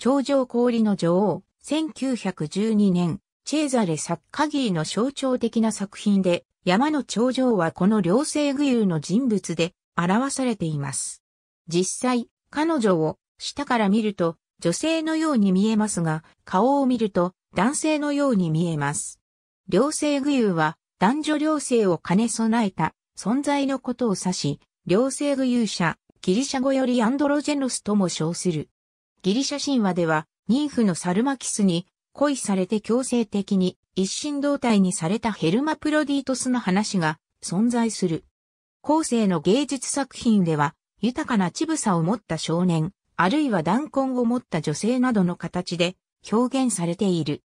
頂上氷の女王、1912年、チェーザレ・サッカギーの象徴的な作品で、山の頂上はこの両性具有の人物で表されています。実際、彼女を下から見ると女性のように見えますが、顔を見ると男性のように見えます。両性具有は男女両性を兼ね備えた存在のことを指し、両性具有者、ギリシャ語よりアンドロジェノスとも称する。ギリシャ神話では、妊婦のサルマキスに恋されて強制的に一心同体にされたヘルマプロディトスの話が存在する。後世の芸術作品では、豊かな乳房を持った少年、あるいは弾痕を持った女性などの形で表現されている。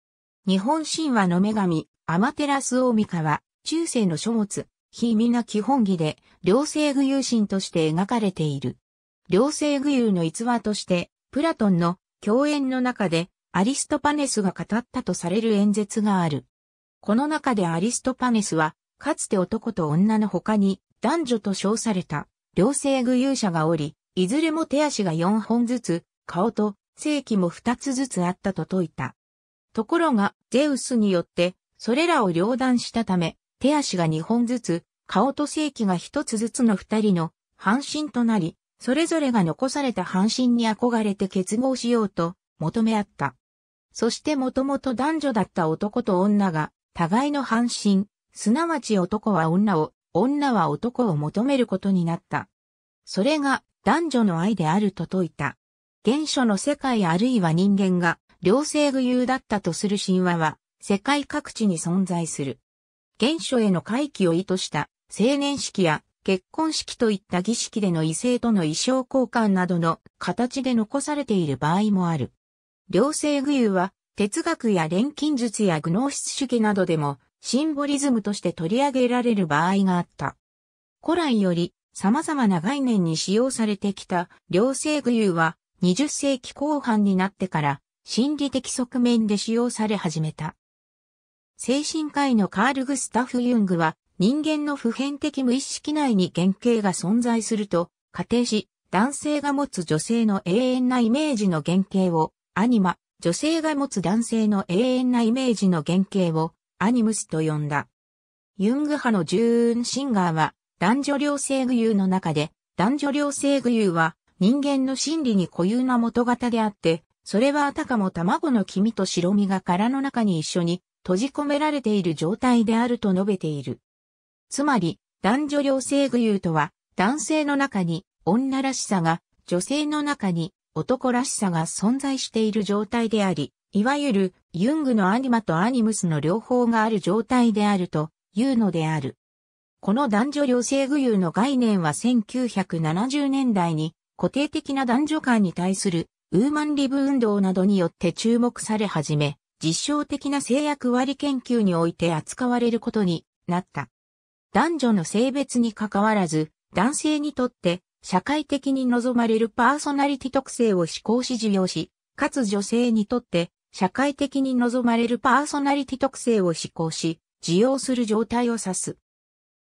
日本神話の女神、アマテラスオオミカは、中世の書物、非皆基本儀で、両性具有神として描かれている。両性具有の逸話として、プラトンの共演の中でアリストパネスが語ったとされる演説がある。この中でアリストパネスは、かつて男と女の他に男女と称された両性具有者がおり、いずれも手足が4本ずつ、顔と性器も2つずつあったと説いた。ところが、ゼウスによって、それらを両断したため、手足が2本ずつ、顔と性器が1つずつの2人の半身となり、それぞれが残された半身に憧れて結合しようと求め合った。そしてもともと男女だった男と女が、互いの半身、すなわち男は女を、女は男を求めることになった。それが男女の愛であると説いた。原初の世界あるいは人間が両性具有だったとする神話は世界各地に存在する。原初への回帰を意図した青年式や結婚式といった儀式での異性との衣装交換などの形で残されている場合もある。両性具有は哲学や錬金術やグノーシス主義などでもシンボリズムとして取り上げられる場合があった。古来より様々な概念に使用されてきた両性具有は20世紀後半になってから心理的側面で使用され始めた。精神科医のカール・グスタフ・ユングは人間の普遍的無意識内に原型が存在すると仮定し、男性が持つ女性の永遠なイメージの原型をアニマ、女性が持つ男性の永遠なイメージの原型をアニムスと呼んだ。ユング派のジューン・シンガーは男女両性具有の中で男女両性具有は人間の心理に固有な元型であって、それはあたかも卵の黄身と白身が殻の中に一緒に閉じ込められている状態であると述べている。つまり、男女両性具有とは、男性の中に女らしさが、女性の中に男らしさが存在している状態であり、いわゆるユングのアニマとアニムスの両方がある状態であるというのである。この男女両性具有の概念は1970年代に固定的な男女間に対するウーマンリブ運動などによって注目され始め、実証的な性役割研究において扱われることになった。男女の性別に関わらず、男性にとって社会的に望まれるパーソナリティ特性を思考し授業し、かつ女性にとって社会的に望まれるパーソナリティ特性を思考し、受容する状態を指す。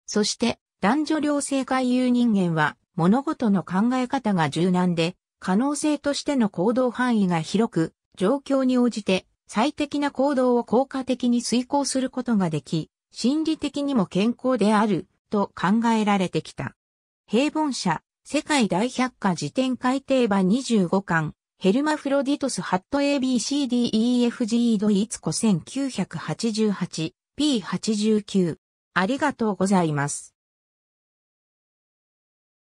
そして男女両性会有人間は物事の考え方が柔軟で、可能性としての行動範囲が広く、状況に応じて最適な行動を効果的に遂行することができ、心理的にも健康であると考えられてきた。平凡社、世界大百科辞典改訂版25巻、ヘルマフロディトスハット ABCDEFG ドイツコ 1988P89。ありがとうございます。